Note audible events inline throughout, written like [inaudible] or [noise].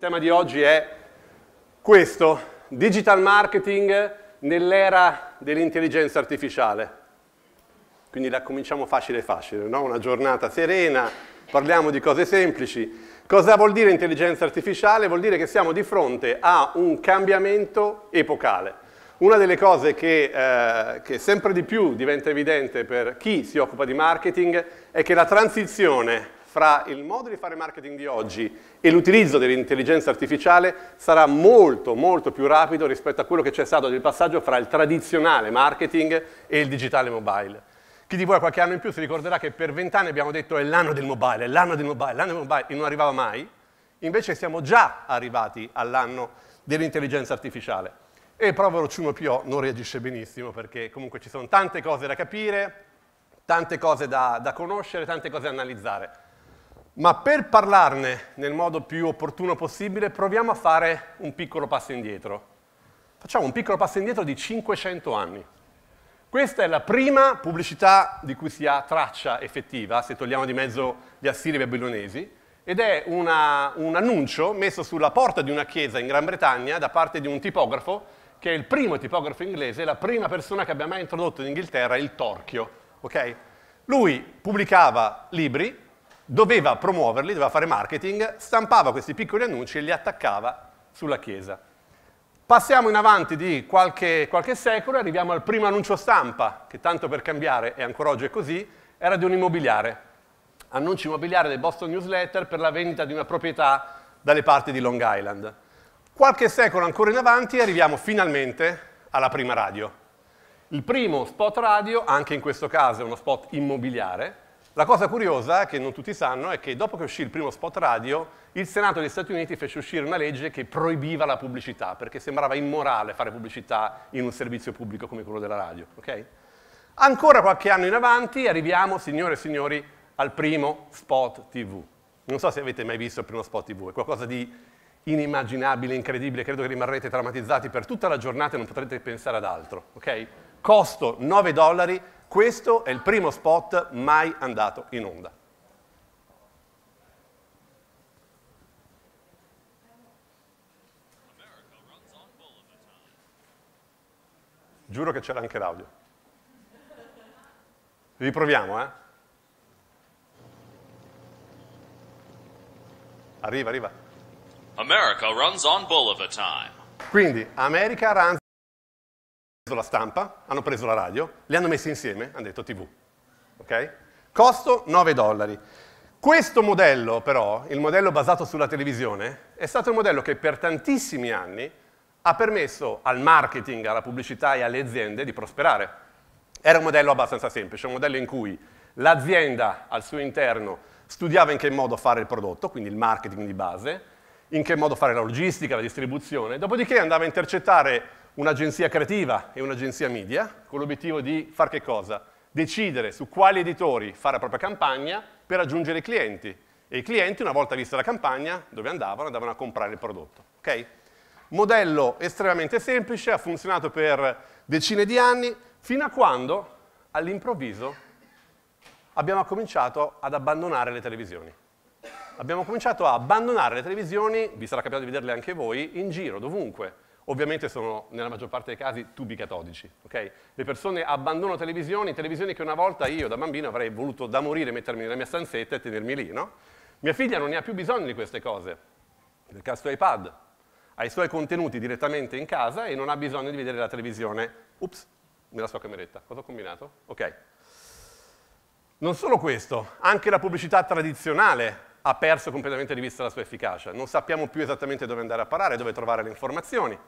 Il tema di oggi è questo, digital marketing nell'era dell'intelligenza artificiale. Quindi la cominciamo facile facile, no? una giornata serena, parliamo di cose semplici. Cosa vuol dire intelligenza artificiale? Vuol dire che siamo di fronte a un cambiamento epocale. Una delle cose che, eh, che sempre di più diventa evidente per chi si occupa di marketing è che la transizione fra il modo di fare marketing di oggi e l'utilizzo dell'intelligenza artificiale sarà molto molto più rapido rispetto a quello che c'è stato nel passaggio fra il tradizionale marketing e il digitale mobile. Chi di voi qualche anno in più si ricorderà che per vent'anni abbiamo detto è l'anno del mobile, è l'anno del mobile, l'anno del mobile, e non arrivava mai. Invece siamo già arrivati all'anno dell'intelligenza artificiale. E il povero Ciuno Pio non reagisce benissimo perché comunque ci sono tante cose da capire, tante cose da, da conoscere, tante cose da analizzare. Ma per parlarne nel modo più opportuno possibile proviamo a fare un piccolo passo indietro. Facciamo un piccolo passo indietro di 500 anni. Questa è la prima pubblicità di cui si ha traccia effettiva, se togliamo di mezzo gli assiri babilonesi, ed è una, un annuncio messo sulla porta di una chiesa in Gran Bretagna da parte di un tipografo, che è il primo tipografo inglese, la prima persona che abbia mai introdotto in Inghilterra il torchio. Okay? Lui pubblicava libri doveva promuoverli, doveva fare marketing, stampava questi piccoli annunci e li attaccava sulla Chiesa. Passiamo in avanti di qualche, qualche secolo e arriviamo al primo annuncio stampa, che tanto per cambiare, e ancora oggi è così, era di un immobiliare. Annuncio immobiliare del Boston Newsletter per la vendita di una proprietà dalle parti di Long Island. Qualche secolo ancora in avanti arriviamo finalmente alla prima radio. Il primo spot radio, anche in questo caso è uno spot immobiliare, la cosa curiosa, che non tutti sanno, è che dopo che uscì il primo spot radio, il Senato degli Stati Uniti fece uscire una legge che proibiva la pubblicità, perché sembrava immorale fare pubblicità in un servizio pubblico come quello della radio. Okay? Ancora qualche anno in avanti arriviamo, signore e signori, al primo spot TV. Non so se avete mai visto il primo spot TV, è qualcosa di inimmaginabile, incredibile, credo che rimarrete traumatizzati per tutta la giornata e non potrete pensare ad altro. Okay? Costo 9 dollari, questo è il primo spot mai andato in onda. Giuro che c'era anche l'audio. Riproviamo, eh? Arriva, arriva. America runs on bull of a time. Quindi, America runs la stampa, hanno preso la radio, li hanno messi insieme, hanno detto TV. Okay? Costo 9 dollari. Questo modello però, il modello basato sulla televisione, è stato il modello che per tantissimi anni ha permesso al marketing, alla pubblicità e alle aziende di prosperare. Era un modello abbastanza semplice, un modello in cui l'azienda al suo interno studiava in che modo fare il prodotto, quindi il marketing di base, in che modo fare la logistica, la distribuzione, dopodiché andava a intercettare un'agenzia creativa e un'agenzia media con l'obiettivo di fare che cosa? Decidere su quali editori fare la propria campagna per raggiungere i clienti. E i clienti, una volta vista la campagna, dove andavano? Andavano a comprare il prodotto. Okay? Modello estremamente semplice, ha funzionato per decine di anni, fino a quando all'improvviso abbiamo cominciato ad abbandonare le televisioni. Abbiamo cominciato a abbandonare le televisioni, vi sarà capitato di vederle anche voi, in giro, dovunque Ovviamente sono, nella maggior parte dei casi, tubi catodici. Okay? Le persone abbandonano televisioni, televisioni che una volta io da bambino avrei voluto da morire mettermi nella mia stanzetta e tenermi lì. No? Mia figlia non ne ha più bisogno di queste cose, nel caso il iPad, ha i suoi contenuti direttamente in casa e non ha bisogno di vedere la televisione, ups, nella sua cameretta. Cosa ho combinato? Ok. Non solo questo, anche la pubblicità tradizionale ha perso completamente di vista la sua efficacia, non sappiamo più esattamente dove andare a parare, dove trovare le informazioni.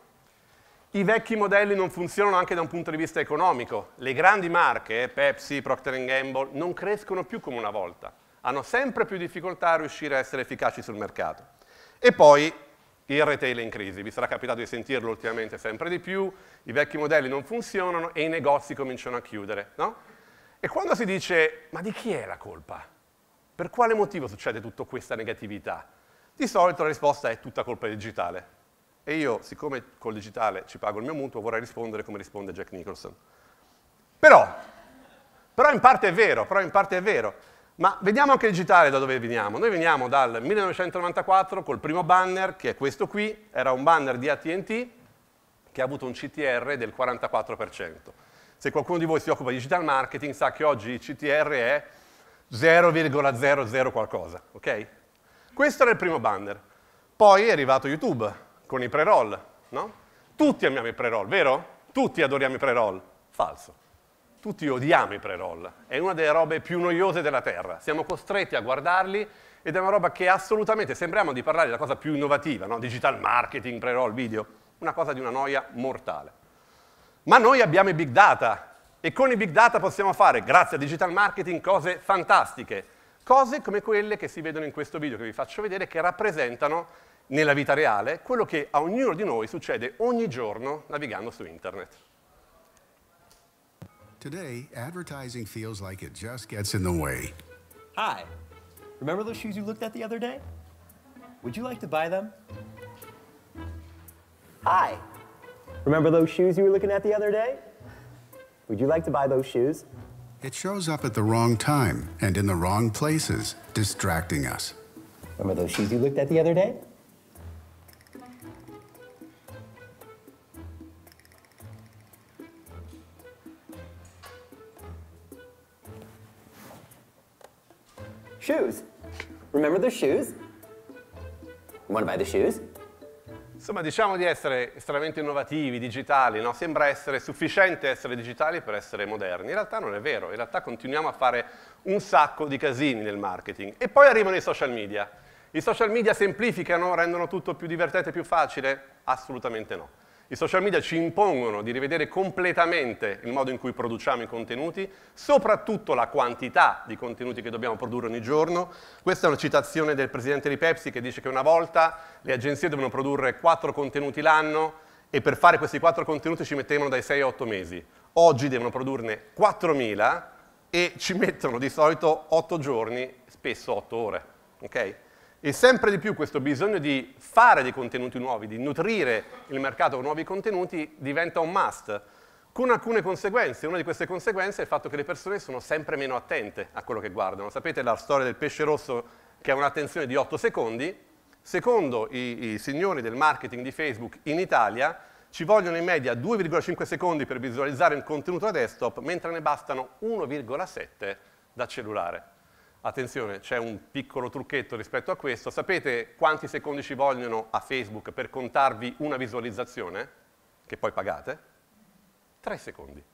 I vecchi modelli non funzionano anche da un punto di vista economico. Le grandi marche, Pepsi, Procter Gamble, non crescono più come una volta. Hanno sempre più difficoltà a riuscire a essere efficaci sul mercato. E poi il retail è in crisi. Vi sarà capitato di sentirlo ultimamente sempre di più. I vecchi modelli non funzionano e i negozi cominciano a chiudere. No? E quando si dice, ma di chi è la colpa? Per quale motivo succede tutta questa negatività? Di solito la risposta è tutta colpa digitale e io, siccome col digitale ci pago il mio mutuo, vorrei rispondere come risponde Jack Nicholson. Però, però in parte è vero, però in parte è vero. Ma vediamo anche il digitale da dove veniamo. Noi veniamo dal 1994 col primo banner, che è questo qui, era un banner di AT&T che ha avuto un CTR del 44%. Se qualcuno di voi si occupa di digital marketing sa che oggi il CTR è 0,00 qualcosa, ok? Questo era il primo banner. Poi è arrivato YouTube, con i pre-roll, no? Tutti amiamo i pre-roll, vero? Tutti adoriamo i pre-roll. Falso. Tutti odiamo i pre-roll. È una delle robe più noiose della Terra. Siamo costretti a guardarli ed è una roba che assolutamente sembriamo di parlare della cosa più innovativa, no? digital marketing, pre-roll, video, una cosa di una noia mortale. Ma noi abbiamo i big data e con i big data possiamo fare, grazie a digital marketing, cose fantastiche, cose come quelle che si vedono in questo video che vi faccio vedere che rappresentano nella vita reale quello che a ognuno di noi succede ogni giorno navigando su internet. Today, advertising feels like it just gets in the way. Hi, remember those shoes you looked at the other day? Would you like to buy them? Hi, remember those shoes you were looking at the other day? Would you like to buy those shoes? It shows up at the wrong time and in the wrong places, distracting us. Remember those shoes you looked at the other day? shoes. Remember the shoes? You want to buy the shoes? Insomma, diciamo di essere estremamente innovativi, digitali, no? sembra essere sufficiente essere digitali per essere moderni. In realtà non è vero, in realtà continuiamo a fare un sacco di casini nel marketing. E poi arrivano i social media. I social media semplificano, rendono tutto più divertente, e più facile? Assolutamente no. I social media ci impongono di rivedere completamente il modo in cui produciamo i contenuti, soprattutto la quantità di contenuti che dobbiamo produrre ogni giorno. Questa è una citazione del presidente di Pepsi che dice che una volta le agenzie dovevano produrre quattro contenuti l'anno e per fare questi quattro contenuti ci mettevano dai 6 a 8 mesi. Oggi devono produrne 4.000 e ci mettono di solito 8 giorni, spesso 8 ore. Okay? E sempre di più questo bisogno di fare dei contenuti nuovi, di nutrire il mercato con nuovi contenuti, diventa un must, con alcune conseguenze. Una di queste conseguenze è il fatto che le persone sono sempre meno attente a quello che guardano. Sapete la storia del pesce rosso che ha un'attenzione di 8 secondi? Secondo i, i signori del marketing di Facebook in Italia, ci vogliono in media 2,5 secondi per visualizzare un contenuto da desktop, mentre ne bastano 1,7 da cellulare. Attenzione, c'è un piccolo trucchetto rispetto a questo. Sapete quanti secondi ci vogliono a Facebook per contarvi una visualizzazione, che poi pagate? Tre secondi.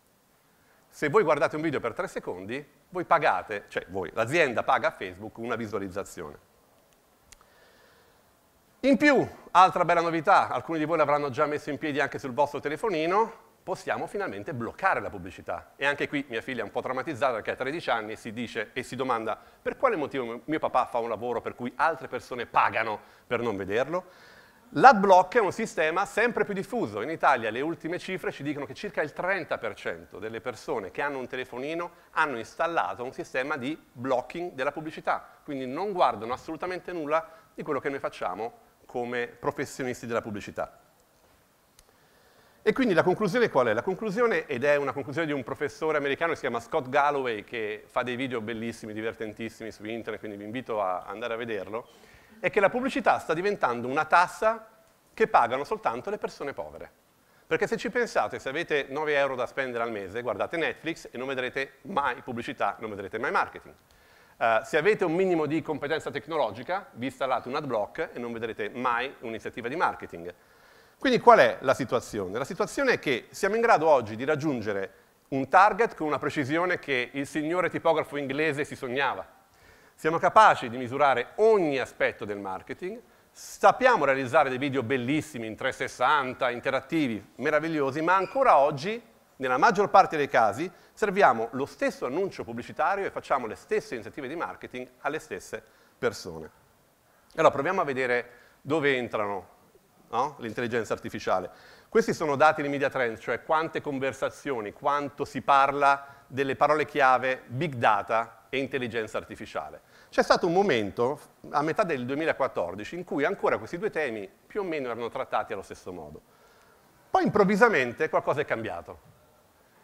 Se voi guardate un video per tre secondi, voi pagate, cioè voi, l'azienda paga a Facebook una visualizzazione. In più, altra bella novità, alcuni di voi l'avranno già messo in piedi anche sul vostro telefonino, possiamo finalmente bloccare la pubblicità. E anche qui mia figlia è un po' traumatizzata perché ha 13 anni e si dice e si domanda per quale motivo mio papà fa un lavoro per cui altre persone pagano per non vederlo. L'adblock è un sistema sempre più diffuso. In Italia le ultime cifre ci dicono che circa il 30% delle persone che hanno un telefonino hanno installato un sistema di blocking della pubblicità, quindi non guardano assolutamente nulla di quello che noi facciamo come professionisti della pubblicità. E quindi la conclusione qual è? La conclusione, ed è una conclusione di un professore americano che si chiama Scott Galloway, che fa dei video bellissimi, divertentissimi su internet, quindi vi invito a andare a vederlo, è che la pubblicità sta diventando una tassa che pagano soltanto le persone povere. Perché se ci pensate, se avete 9 euro da spendere al mese, guardate Netflix e non vedrete mai pubblicità, non vedrete mai marketing. Uh, se avete un minimo di competenza tecnologica, vi installate un ad block e non vedrete mai un'iniziativa di marketing. Quindi qual è la situazione? La situazione è che siamo in grado oggi di raggiungere un target con una precisione che il signore tipografo inglese si sognava. Siamo capaci di misurare ogni aspetto del marketing, sappiamo realizzare dei video bellissimi in 360, interattivi, meravigliosi, ma ancora oggi, nella maggior parte dei casi, serviamo lo stesso annuncio pubblicitario e facciamo le stesse iniziative di marketing alle stesse persone. Allora proviamo a vedere dove entrano no? l'intelligenza artificiale. Questi sono dati di media trend, cioè quante conversazioni, quanto si parla delle parole chiave big data e intelligenza artificiale. C'è stato un momento, a metà del 2014, in cui ancora questi due temi più o meno erano trattati allo stesso modo. Poi improvvisamente qualcosa è cambiato.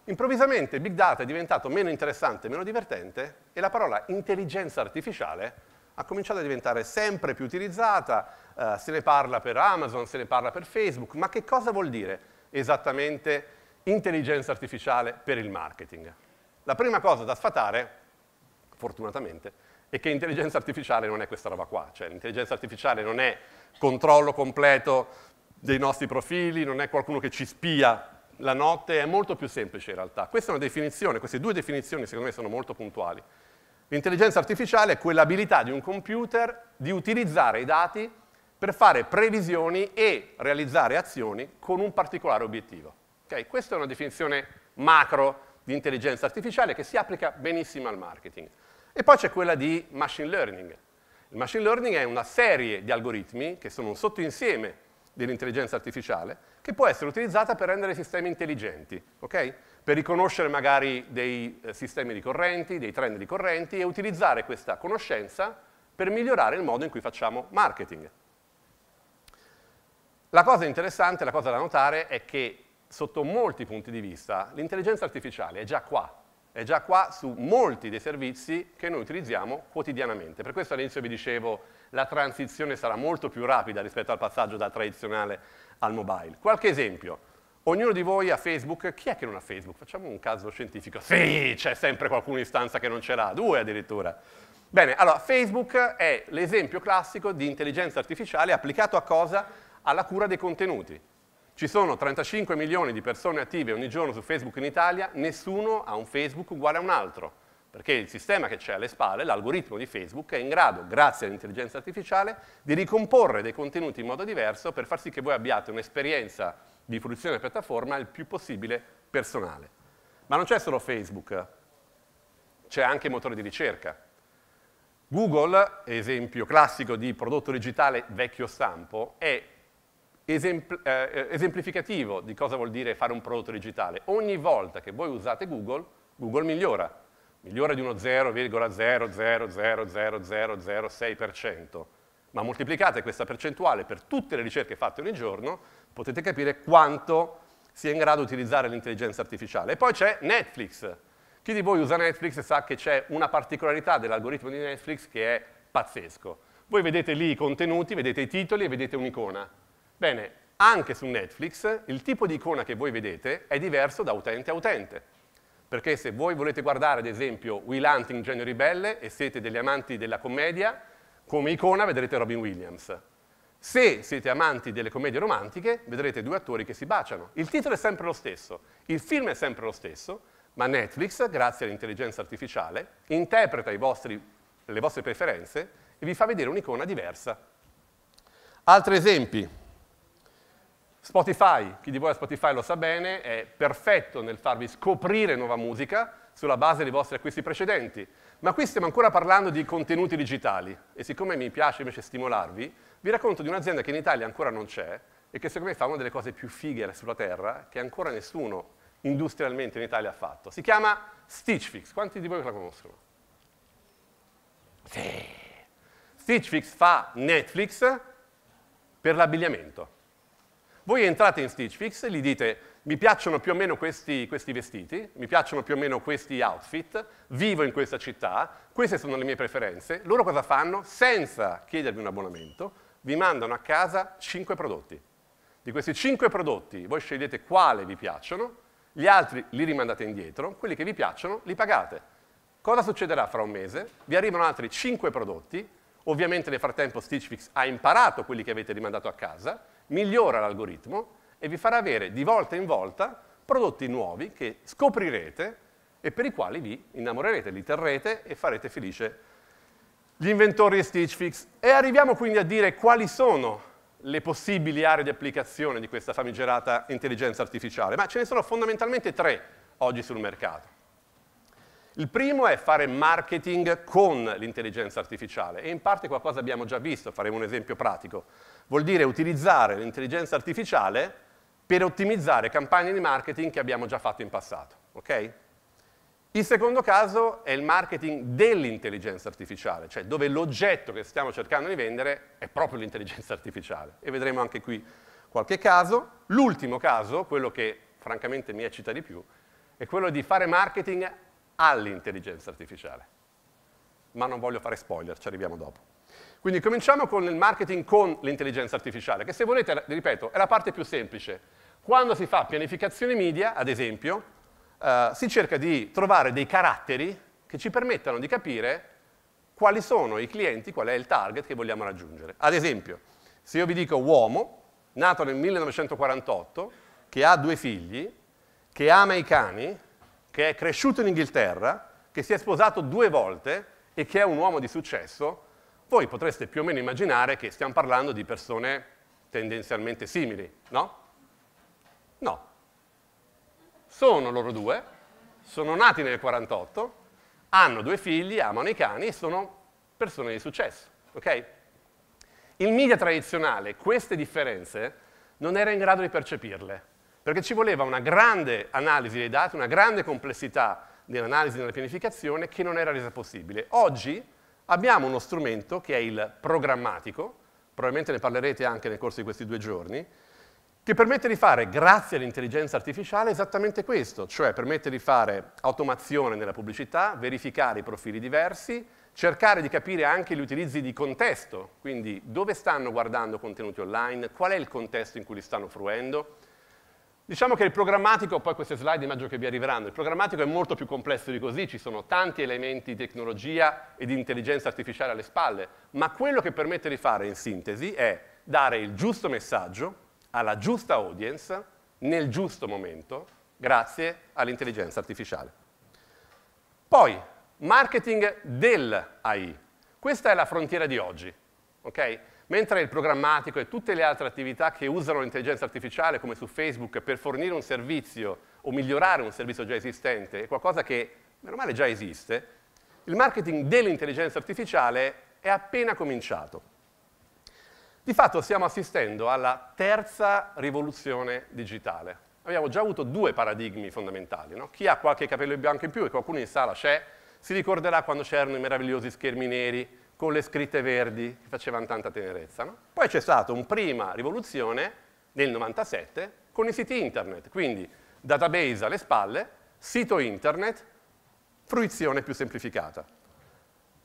Improvvisamente big data è diventato meno interessante, meno divertente e la parola intelligenza artificiale ha cominciato a diventare sempre più utilizzata, eh, se ne parla per Amazon, se ne parla per Facebook, ma che cosa vuol dire esattamente intelligenza artificiale per il marketing? La prima cosa da sfatare, fortunatamente, è che intelligenza artificiale non è questa roba qua, cioè l'intelligenza artificiale non è controllo completo dei nostri profili, non è qualcuno che ci spia la notte, è molto più semplice in realtà. Questa è una definizione, queste due definizioni secondo me sono molto puntuali. L'intelligenza artificiale è quell'abilità di un computer di utilizzare i dati per fare previsioni e realizzare azioni con un particolare obiettivo. Okay? Questa è una definizione macro di intelligenza artificiale che si applica benissimo al marketing. E poi c'è quella di machine learning. Il machine learning è una serie di algoritmi che sono un sottoinsieme dell'intelligenza artificiale che può essere utilizzata per rendere sistemi intelligenti, okay? per riconoscere magari dei eh, sistemi ricorrenti, dei trend ricorrenti e utilizzare questa conoscenza per migliorare il modo in cui facciamo marketing. La cosa interessante, la cosa da notare è che sotto molti punti di vista l'intelligenza artificiale è già qua, è già qua su molti dei servizi che noi utilizziamo quotidianamente. Per questo all'inizio vi dicevo la transizione sarà molto più rapida rispetto al passaggio dal tradizionale al mobile. Qualche esempio. Ognuno di voi ha Facebook, chi è che non ha Facebook? Facciamo un caso scientifico. Sì, c'è sempre qualcuno in stanza che non ce l'ha, due addirittura. Bene, allora Facebook è l'esempio classico di intelligenza artificiale applicato a cosa? alla cura dei contenuti. Ci sono 35 milioni di persone attive ogni giorno su Facebook in Italia, nessuno ha un Facebook uguale a un altro, perché il sistema che c'è alle spalle, l'algoritmo di Facebook, è in grado, grazie all'intelligenza artificiale, di ricomporre dei contenuti in modo diverso per far sì che voi abbiate un'esperienza di fruizione della piattaforma il più possibile personale. Ma non c'è solo Facebook, c'è anche il motore di ricerca. Google, esempio classico di prodotto digitale vecchio stampo, è esempl eh, eh, esemplificativo di cosa vuol dire fare un prodotto digitale. Ogni volta che voi usate Google, Google migliora. Migliora di uno 0,0000006%. Ma moltiplicate questa percentuale per tutte le ricerche fatte ogni giorno, potete capire quanto sia in grado di utilizzare l'intelligenza artificiale. E poi c'è Netflix. Chi di voi usa Netflix sa che c'è una particolarità dell'algoritmo di Netflix che è pazzesco. Voi vedete lì i contenuti, vedete i titoli e vedete un'icona. Bene, anche su Netflix il tipo di icona che voi vedete è diverso da utente a utente, perché se voi volete guardare ad esempio Will Hunting, Genio Ribelle e siete degli amanti della commedia, come icona vedrete Robin Williams. Se siete amanti delle commedie romantiche, vedrete due attori che si baciano. Il titolo è sempre lo stesso, il film è sempre lo stesso, ma Netflix, grazie all'intelligenza artificiale, interpreta vostri, le vostre preferenze e vi fa vedere un'icona diversa. Altri esempi. Spotify, chi di voi ha Spotify lo sa bene, è perfetto nel farvi scoprire nuova musica sulla base dei vostri acquisti precedenti, ma qui stiamo ancora parlando di contenuti digitali e siccome mi piace invece stimolarvi, vi racconto di un'azienda che in Italia ancora non c'è e che secondo me fa una delle cose più fighe sulla Terra che ancora nessuno industrialmente in Italia ha fatto. Si chiama Stitch Fix, quanti di voi la conoscono? Sì. Stitch Fix fa Netflix per l'abbigliamento. Voi entrate in Stitch Fix e gli dite mi piacciono più o meno questi, questi, vestiti, mi piacciono più o meno questi outfit, vivo in questa città, queste sono le mie preferenze. Loro cosa fanno? Senza chiedervi un abbonamento, vi mandano a casa 5 prodotti. Di questi 5 prodotti voi scegliete quale vi piacciono, gli altri li rimandate indietro, quelli che vi piacciono li pagate. Cosa succederà fra un mese? Vi arrivano altri 5 prodotti, ovviamente nel frattempo Stitch Fix ha imparato quelli che avete rimandato a casa, migliora l'algoritmo e vi farà avere di volta in volta prodotti nuovi che scoprirete e per i quali vi innamorerete, li terrete e farete felice gli inventori e Stitch Fix. E arriviamo quindi a dire quali sono le possibili aree di applicazione di questa famigerata intelligenza artificiale, ma ce ne sono fondamentalmente tre oggi sul mercato. Il primo è fare marketing con l'intelligenza artificiale e in parte qualcosa abbiamo già visto, faremo un esempio pratico. Vuol dire utilizzare l'intelligenza artificiale per ottimizzare campagne di marketing che abbiamo già fatto in passato. Okay? Il secondo caso è il marketing dell'intelligenza artificiale, cioè dove l'oggetto che stiamo cercando di vendere è proprio l'intelligenza artificiale. E vedremo anche qui qualche caso. L'ultimo caso, quello che francamente mi eccita di più, è quello di fare marketing all'intelligenza artificiale. Ma non voglio fare spoiler, ci arriviamo dopo. Quindi cominciamo con il marketing con l'intelligenza artificiale, che se volete, ripeto, è la parte più semplice. Quando si fa pianificazione media, ad esempio, eh, si cerca di trovare dei caratteri che ci permettano di capire quali sono i clienti, qual è il target che vogliamo raggiungere. Ad esempio, se io vi dico uomo, nato nel 1948, che ha due figli, che ama i cani, che è cresciuto in Inghilterra, che si è sposato due volte e che è un uomo di successo, voi potreste più o meno immaginare che stiamo parlando di persone tendenzialmente simili, no? No. Sono loro due, sono nati nel 48, hanno due figli, amano i cani e sono persone di successo, ok? Il media tradizionale queste differenze non era in grado di percepirle, perché ci voleva una grande analisi dei dati, una grande complessità nell'analisi e nella pianificazione che non era resa possibile. Oggi abbiamo uno strumento che è il programmatico, probabilmente ne parlerete anche nel corso di questi due giorni, che permette di fare, grazie all'intelligenza artificiale, esattamente questo, cioè permette di fare automazione nella pubblicità, verificare i profili diversi, cercare di capire anche gli utilizzi di contesto, quindi dove stanno guardando contenuti online, qual è il contesto in cui li stanno fruendo, Diciamo che il programmatico, poi queste slide immagino che vi arriveranno, il programmatico è molto più complesso di così, ci sono tanti elementi di tecnologia e di intelligenza artificiale alle spalle, ma quello che permette di fare in sintesi è dare il giusto messaggio alla giusta audience nel giusto momento grazie all'intelligenza artificiale. Poi, marketing dell'AI. Questa è la frontiera di oggi. Okay? mentre il programmatico e tutte le altre attività che usano l'intelligenza artificiale come su Facebook per fornire un servizio o migliorare un servizio già esistente è qualcosa che, meno male, già esiste, il marketing dell'intelligenza artificiale è appena cominciato. Di fatto stiamo assistendo alla terza rivoluzione digitale. Abbiamo già avuto due paradigmi fondamentali. No? Chi ha qualche capello bianco in più, e qualcuno in sala c'è, si ricorderà quando c'erano i meravigliosi schermi neri, con le scritte verdi che facevano tanta tenerezza. No? Poi c'è stata una prima rivoluzione nel 97 con i siti internet, quindi database alle spalle, sito internet, fruizione più semplificata.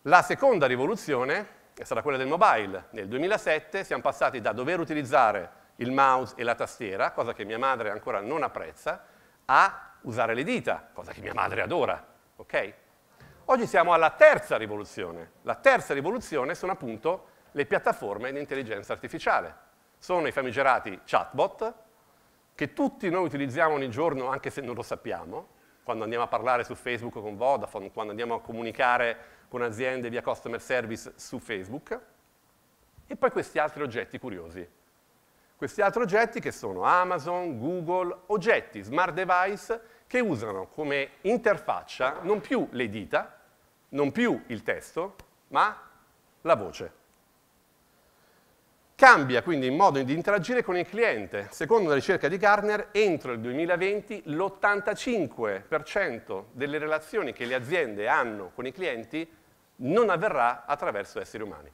La seconda rivoluzione sarà quella del mobile. Nel 2007 siamo passati da dover utilizzare il mouse e la tastiera, cosa che mia madre ancora non apprezza, a usare le dita, cosa che mia madre adora. Okay? Oggi siamo alla terza rivoluzione. La terza rivoluzione sono appunto le piattaforme di intelligenza artificiale. Sono i famigerati chatbot che tutti noi utilizziamo ogni giorno anche se non lo sappiamo, quando andiamo a parlare su Facebook con Vodafone, quando andiamo a comunicare con aziende via customer service su Facebook, e poi questi altri oggetti curiosi. Questi altri oggetti che sono Amazon, Google, oggetti, smart device, che usano come interfaccia non più le dita, non più il testo, ma la voce. Cambia quindi il modo di interagire con il cliente. Secondo la ricerca di Gartner, entro il 2020 l'85% delle relazioni che le aziende hanno con i clienti non avverrà attraverso esseri umani.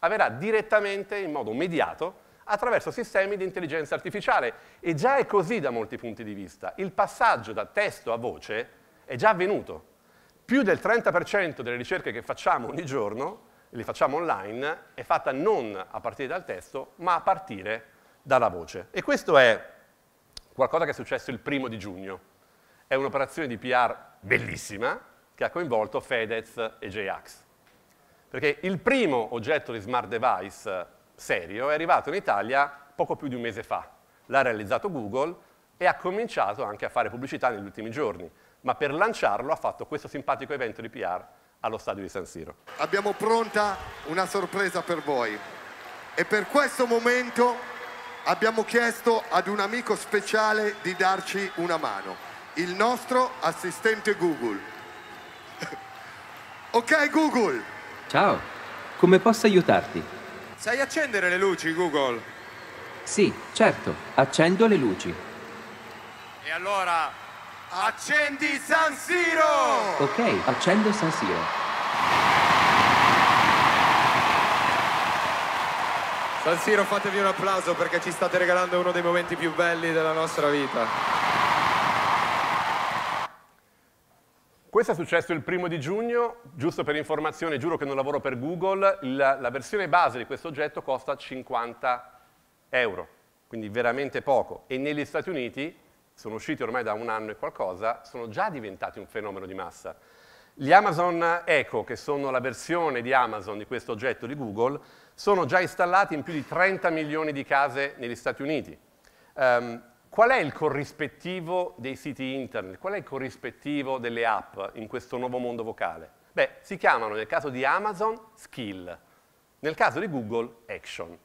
Avverrà direttamente, in modo mediato, attraverso sistemi di intelligenza artificiale. E già è così da molti punti di vista. Il passaggio da testo a voce è già avvenuto più del 30% delle ricerche che facciamo ogni giorno, le facciamo online, è fatta non a partire dal testo, ma a partire dalla voce. E questo è qualcosa che è successo il primo di giugno. È un'operazione di PR bellissima che ha coinvolto Fedez e JAX. Perché il primo oggetto di smart device eh, serio è arrivato in Italia poco più di un mese fa. L'ha realizzato Google e ha cominciato anche a fare pubblicità negli ultimi giorni ma per lanciarlo ha fatto questo simpatico evento di PR allo stadio di San Siro. Abbiamo pronta una sorpresa per voi e per questo momento abbiamo chiesto ad un amico speciale di darci una mano, il nostro assistente Google. [laughs] ok Google! Ciao, come posso aiutarti? Sai accendere le luci Google? Sì, certo, accendo le luci. E allora Accendi San Siro! Ok, accendo San Siro. San Siro fatevi un applauso perché ci state regalando uno dei momenti più belli della nostra vita. Questo è successo il primo di giugno, giusto per informazione, giuro che non lavoro per Google, la, la, versione base di questo oggetto costa 50 euro, quindi veramente poco. E negli Stati Uniti sono usciti ormai da un anno e qualcosa, sono già diventati un fenomeno di massa. Gli Amazon Echo, che sono la versione di Amazon di questo oggetto di Google, sono già installati in più di 30 milioni di case negli Stati Uniti. Um, qual è il corrispettivo dei siti internet? Qual è il corrispettivo delle app in questo nuovo mondo vocale? Beh, si chiamano nel caso di Amazon Skill, nel caso di Google Action.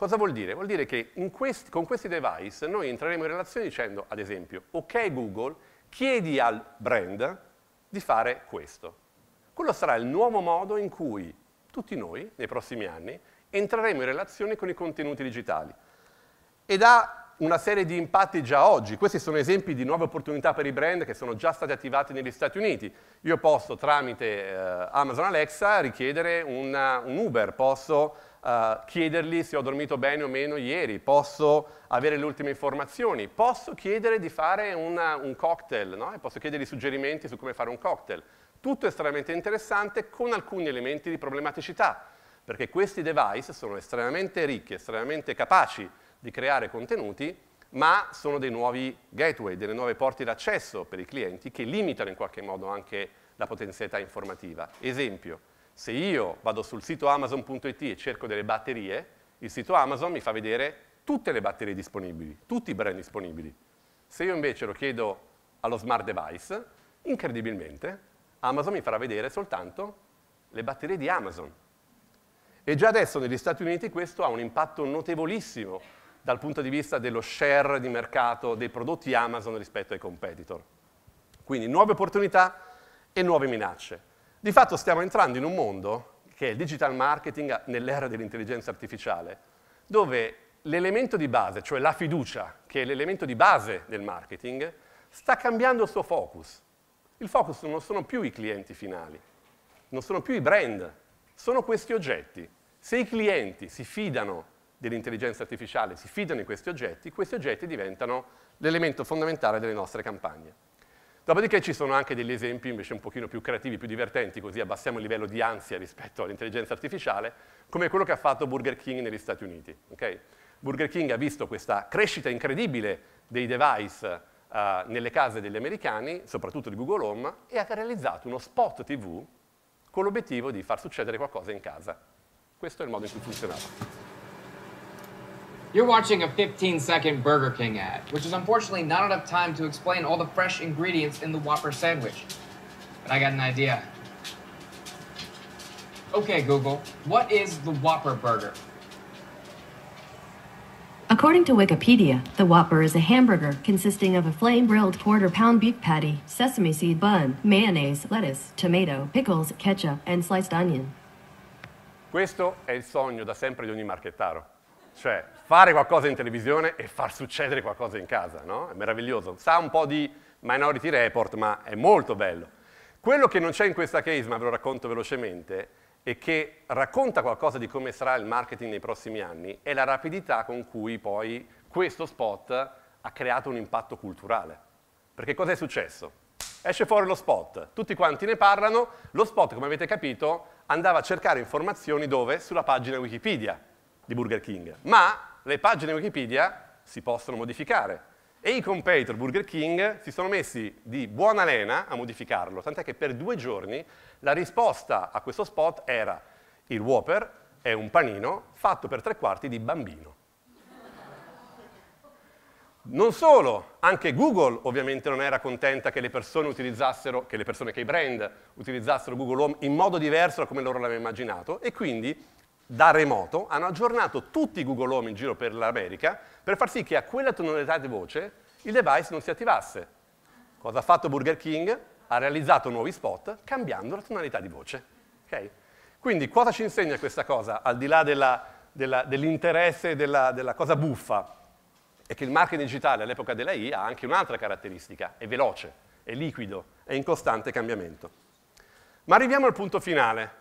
Cosa vuol dire? Vuol dire che questi, con questi device noi entreremo in relazione dicendo, ad esempio, ok Google, chiedi al brand di fare questo. Quello sarà il nuovo modo in cui tutti noi, nei prossimi anni, entreremo in relazione con i contenuti digitali. Ed ha una serie di impatti già oggi. Questi sono esempi di nuove opportunità per i brand che sono già stati attivati negli Stati Uniti. Io posso tramite eh, Amazon Alexa richiedere una, un Uber, posso uh, chiedergli se ho dormito bene o meno ieri, posso avere le ultime informazioni, posso chiedere di fare una, un cocktail, no? posso chiedergli suggerimenti su come fare un cocktail. Tutto estremamente interessante con alcuni elementi di problematicità, perché questi device sono estremamente ricchi, estremamente capaci di creare contenuti, ma sono dei nuovi gateway, delle nuove porte d'accesso per i clienti che limitano in qualche modo anche la potenzialità informativa. Esempio, se io vado sul sito amazon.it e cerco delle batterie, il sito Amazon mi fa vedere tutte le batterie disponibili, tutti i brand disponibili. Se io invece lo chiedo allo smart device, incredibilmente Amazon mi farà vedere soltanto le batterie di Amazon. E già adesso negli Stati Uniti questo ha un impatto notevolissimo dal punto di vista dello share di mercato dei prodotti Amazon rispetto ai competitor. Quindi nuove opportunità e nuove minacce. Di fatto stiamo entrando in un mondo, che è il digital marketing nell'era dell'intelligenza artificiale, dove l'elemento di base, cioè la fiducia, che è l'elemento di base del marketing, sta cambiando il suo focus. Il focus non sono più i clienti finali, non sono più i brand, sono questi oggetti. Se i clienti si fidano dell'intelligenza artificiale, si fidano di questi oggetti, questi oggetti diventano l'elemento fondamentale delle nostre campagne. Dopodiché ci sono anche degli esempi invece un pochino più creativi, più divertenti, così abbassiamo il livello di ansia rispetto all'intelligenza artificiale, come quello che ha fatto Burger King negli Stati Uniti. Okay? Burger King ha visto questa crescita incredibile dei device uh, nelle case degli americani, soprattutto di Google Home, e ha realizzato uno spot TV con l'obiettivo di far succedere qualcosa in casa. Questo è il modo in cui funzionava. You're watching a 15 second Burger King ad, which is unfortunately not enough time to explain all the fresh ingredients in the Whopper sandwich. But I got an idea. Okay, Google, what is the Whopper burger? According to Wikipedia, the Whopper is a hamburger consisting of a flame grilled quarter pound beef patty, sesame seed bun, mayonnaise, lettuce, tomato, pickles, ketchup, and sliced onion. Questo è il sogno da sempre di ogni marchettaro. Cioè, fare qualcosa in televisione e far succedere qualcosa in casa, no? È meraviglioso. Sa un po' di Minority Report, ma è molto bello. Quello che non c'è in questa case, ma ve lo racconto velocemente, e che racconta qualcosa di come sarà il marketing nei prossimi anni, è la rapidità con cui poi questo spot ha creato un impatto culturale. Perché cosa è successo? Esce fuori lo spot, tutti quanti ne parlano, lo spot, come avete capito, andava a cercare informazioni dove? Sulla pagina Wikipedia di Burger King, ma le pagine Wikipedia si possono modificare. E i competitor Burger King si sono messi di buona lena a modificarlo, tant'è che per due giorni la risposta a questo spot era il Whopper è un panino fatto per tre quarti di bambino. Non solo, anche Google ovviamente non era contenta che le persone utilizzassero, che le persone, che i brand utilizzassero Google Home in modo diverso da come loro l'avevano immaginato e quindi da remoto, hanno aggiornato tutti i Google Home in giro per l'America per far sì che a quella tonalità di voce il device non si attivasse. Cosa ha fatto Burger King? Ha realizzato nuovi spot cambiando la tonalità di voce. Okay? Quindi cosa ci insegna questa cosa, al di là dell'interesse e della, della cosa buffa? È che il marketing digitale all'epoca della I ha anche un'altra caratteristica, è veloce, è liquido, è in costante cambiamento. Ma arriviamo al punto finale,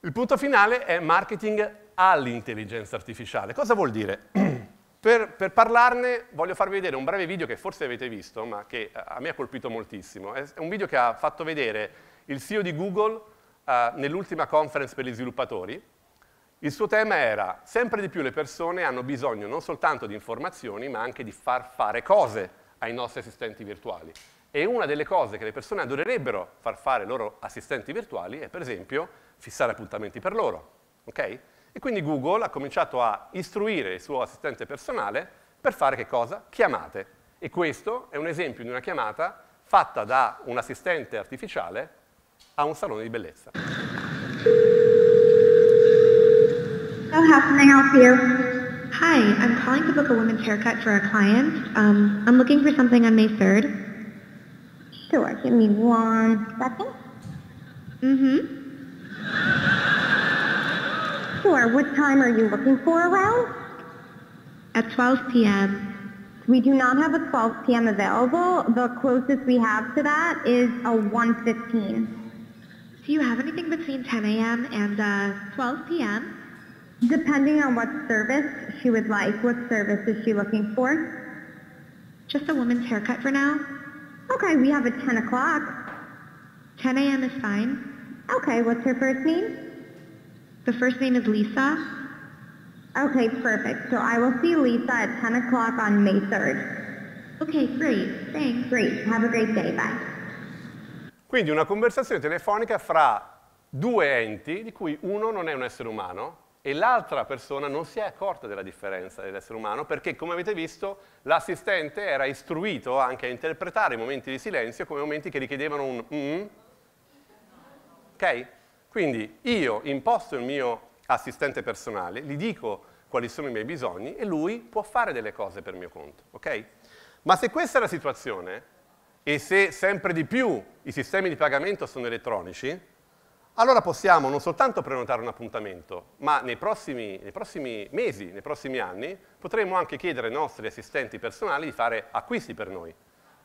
il punto finale è marketing all'intelligenza artificiale. Cosa vuol dire? [clears throat] Per, per, parlarne voglio farvi vedere un breve video che forse avete visto, ma che eh, a me ha colpito moltissimo. È un video che ha fatto vedere il CEO di Google eh, nell'ultima conference per gli sviluppatori. Il suo tema era sempre di più le persone hanno bisogno non soltanto di informazioni, ma anche di far fare cose ai nostri assistenti virtuali. E una delle cose che le persone adorerebbero far fare ai loro assistenti virtuali è per esempio fissare appuntamenti per loro. Okay? E quindi Google ha cominciato a istruire il suo assistente personale per fare che cosa? Chiamate. E questo è un esempio di una chiamata fatta da un assistente artificiale a un salone di bellezza. So how can I help you? Hi, I'm calling to book a women's haircut for a client. Um, I'm looking for something on May 3rd. Sure, give me one second. Mm-hmm. Sure, what time are you looking for around? At 12 p.m. We do not have a 12 p.m. available. The closest we have to that is a 1.15. Do you have anything between 10 a.m. and uh, 12 p.m.? Depending on what service she would like, what service is she looking for? Just a woman's haircut for now. Okay, we have a 10 o'clock. 10 a.m. is fine. Okay, what's her first name? The first name is Lisa. Okay, perfect. So I will see Lisa at 10 o'clock on May 3rd. Okay, great. Thanks. Great. Have a great day. Bye. Quindi una conversazione telefonica fra due enti di cui uno non è un essere umano e l'altra persona non si è accorta della differenza dell'essere umano perché, come avete visto, l'assistente era istruito anche a interpretare i momenti di silenzio come momenti che richiedevano un mm, ok? Quindi io imposto il mio assistente personale, gli dico quali sono i miei bisogni e lui può fare delle cose per mio conto, ok? Ma se questa è la situazione e se sempre di più i sistemi di pagamento sono elettronici, allora possiamo non soltanto prenotare un appuntamento, ma nei prossimi, nei prossimi mesi, nei prossimi anni, potremo anche chiedere ai nostri assistenti personali di fare acquisti per noi.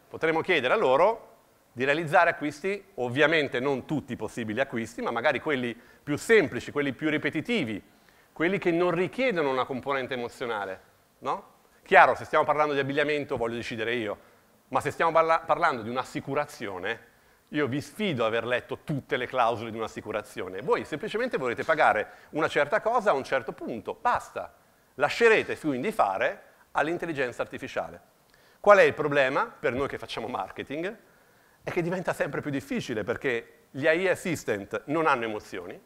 Potremmo chiedere a loro di realizzare acquisti, ovviamente non tutti i possibili acquisti, ma magari quelli più semplici, quelli più ripetitivi, quelli che non richiedono una componente emozionale, no? Chiaro, se stiamo parlando di abbigliamento voglio decidere io, ma se stiamo parla parlando di un'assicurazione, io vi sfido ad aver letto tutte le clausole di un'assicurazione. Voi semplicemente volete pagare una certa cosa a un certo punto, basta. Lascerete quindi fare all'intelligenza artificiale. Qual è il problema per noi che facciamo marketing? è che diventa sempre più difficile perché gli AI assistant non hanno emozioni,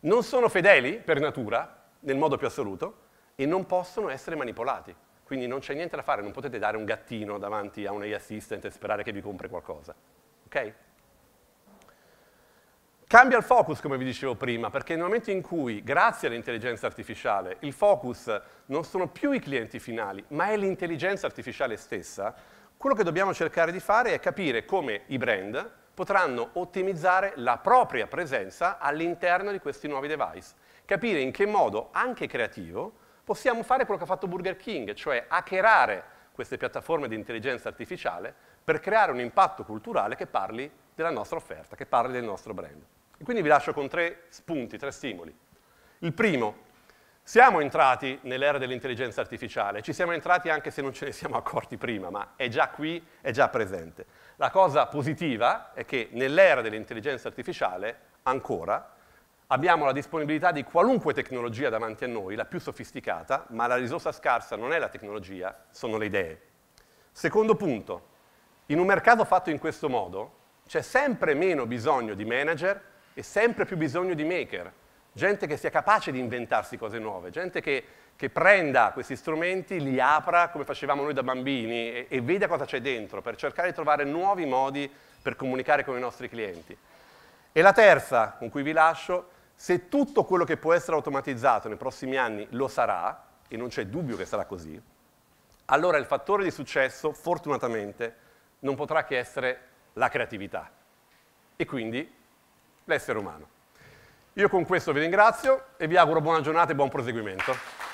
non sono fedeli per natura, nel modo più assoluto, e non possono essere manipolati. Quindi non c'è niente da fare, non potete dare un gattino davanti a un AI assistant e sperare che vi compri qualcosa. Ok? Cambia il focus, come vi dicevo prima, perché nel momento in cui, grazie all'intelligenza artificiale, il focus non sono più i clienti finali, ma è l'intelligenza artificiale stessa, quello che dobbiamo cercare di fare è capire come i brand potranno ottimizzare la propria presenza all'interno di questi nuovi device, capire in che modo, anche creativo, possiamo fare quello che ha fatto Burger King, cioè hackerare queste piattaforme di intelligenza artificiale per creare un impatto culturale che parli della nostra offerta, che parli del nostro brand. E quindi vi lascio con tre spunti, tre stimoli. Il primo, siamo entrati nell'era dell'intelligenza artificiale, ci siamo entrati anche se non ce ne siamo accorti prima, ma è già qui, è già presente. La cosa positiva è che nell'era dell'intelligenza artificiale, ancora, abbiamo la disponibilità di qualunque tecnologia davanti a noi, la più sofisticata, ma la risorsa scarsa non è la tecnologia, sono le idee. Secondo punto, in un mercato fatto in questo modo c'è sempre meno bisogno di manager e sempre più bisogno di maker, gente che sia capace di inventarsi cose nuove, gente che, che prenda questi strumenti, li apra come facevamo noi da bambini e, e veda cosa c'è dentro per cercare di trovare nuovi modi per comunicare con i nostri clienti. E la terza, con cui vi lascio, se tutto quello che può essere automatizzato nei prossimi anni lo sarà, e non c'è dubbio che sarà così, allora il fattore di successo, fortunatamente, non potrà che essere la creatività e quindi l'essere umano. Io con questo vi ringrazio e vi auguro buona giornata e buon proseguimento.